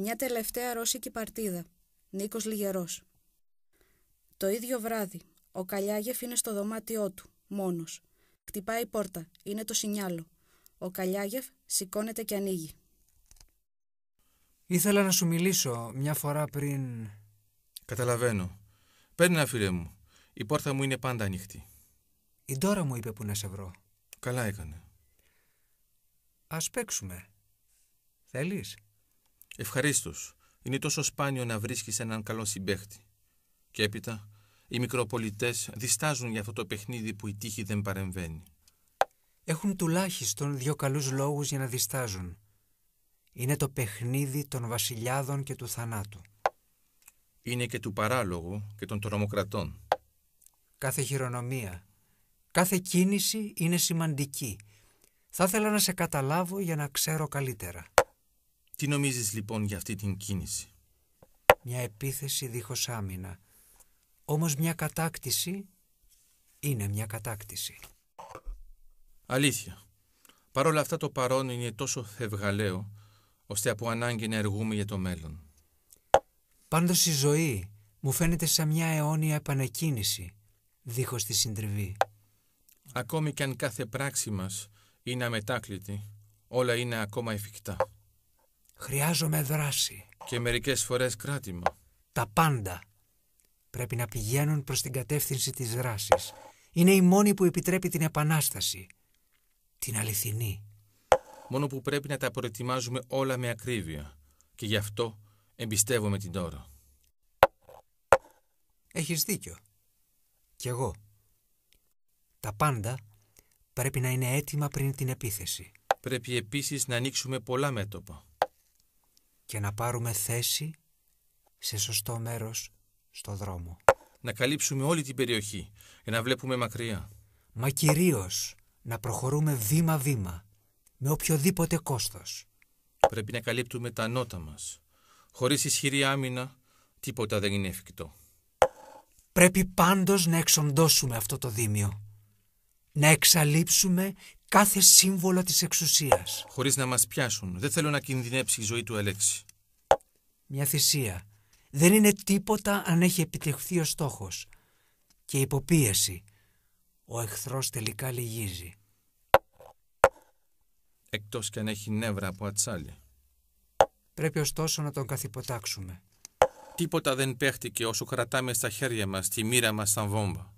Μια τελευταία ρώσικη παρτίδα. Νίκος Λιγερός. Το ίδιο βράδυ, ο Καλιάγεφ είναι στο δωμάτιό του, μόνος. Κτυπάει η πόρτα, είναι το σινιάλο. Ο Καλιάγεφ σηκώνεται και ανοίγει. Ήθελα να σου μιλήσω μια φορά πριν... Καταλαβαίνω. Παίρνει ένα φίλε μου. Η πόρτα μου είναι πάντα ανοιχτή. Η Ντόρα μου είπε που να σε βρω. Καλά έκανε. Ας παίξουμε. Θέλεις? Ευχαρίστως. Είναι τόσο σπάνιο να βρίσκεις έναν καλό συμπέχτη. Και έπειτα, οι μικροπολιτές διστάζουν για αυτό το παιχνίδι που η τύχη δεν παρεμβαίνει. Έχουν τουλάχιστον δύο καλούς λόγους για να διστάζουν. Είναι το παιχνίδι των βασιλιάδων και του θανάτου. Είναι και του παράλογου και των τρομοκρατών. Κάθε χειρονομία, κάθε κίνηση είναι σημαντική. Θα ήθελα να σε καταλάβω για να ξέρω καλύτερα. Τι νομίζεις λοιπόν για αυτή την κίνηση. Μια επίθεση δίχως άμυνα. Όμως μια κατάκτηση είναι μια κατάκτηση. Αλήθεια. Παρ' όλα αυτά το παρόν είναι τόσο θευγαλαίο, ώστε από ανάγκη να εργούμε για το μέλλον. Πάντως η ζωή μου φαίνεται σαν μια αιώνια επανεκκίνηση, δίχως τη συντριβή. Ακόμη και αν κάθε πράξη μας είναι αμετάκλητη, όλα είναι ακόμα εφικτά. Χρειάζομαι δράση. Και μερικές φορές κράτημα. Τα πάντα πρέπει να πηγαίνουν προς την κατεύθυνση της δράσης. Είναι η μόνη που επιτρέπει την επανάσταση. Την αληθινή. Μόνο που πρέπει να τα προετοιμάζουμε όλα με ακρίβεια. Και γι' αυτό εμπιστεύομαι την τώρα. Έχεις δίκιο. Κι εγώ. Τα πάντα πρέπει να είναι έτοιμα πριν την επίθεση. Πρέπει επίσης να ανοίξουμε πολλά μέτωπα και να πάρουμε θέση σε σωστό μέρος στο δρόμο. Να καλύψουμε όλη την περιοχή για να βλέπουμε μακριά. Μα κυρίως να προχωρούμε βήμα-βήμα, με οποιοδήποτε κόστος. Πρέπει να καλύπτουμε τα νότα μας. Χωρίς ισχυρή άμυνα, τίποτα δεν είναι εφικτό. Πρέπει πάντως να εξοντώσουμε αυτό το δίμιο. Να εξαλείψουμε κάθε σύμβολο της εξουσίας. Χωρίς να μας πιάσουν. Δεν θέλω να κινδυνέψει η ζωή του Αλέξη. Μια θυσία. Δεν είναι τίποτα αν έχει επιτευχθεί ο στόχος. Και υποπίεση. Ο εχθρός τελικά λυγίζει. Εκτός κι αν έχει νεύρα από ατσάλια. Πρέπει ωστόσο να τον καθυποτάξουμε. Τίποτα δεν παίχτηκε όσο κρατάμε στα χέρια μας τη μοίρα μας σαν βόμβα.